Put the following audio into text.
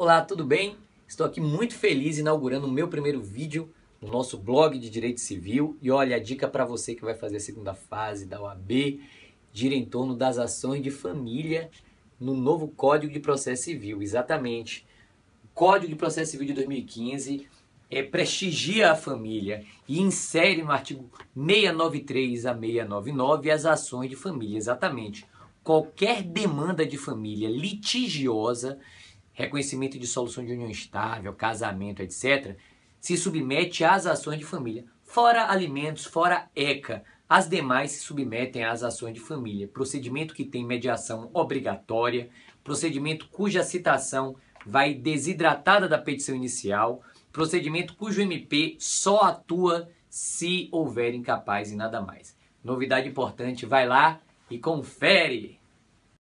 Olá, tudo bem? Estou aqui muito feliz inaugurando o meu primeiro vídeo no nosso blog de Direito Civil. E olha, a dica para você que vai fazer a segunda fase da OAB gira em torno das ações de família no novo Código de Processo Civil. Exatamente. O Código de Processo Civil de 2015 é, prestigia a família e insere no artigo 693 a 699 as ações de família, exatamente. Qualquer demanda de família litigiosa reconhecimento de solução de união estável, casamento, etc., se submete às ações de família, fora alimentos, fora ECA. As demais se submetem às ações de família, procedimento que tem mediação obrigatória, procedimento cuja citação vai desidratada da petição inicial, procedimento cujo MP só atua se houver incapaz e nada mais. Novidade importante, vai lá e confere!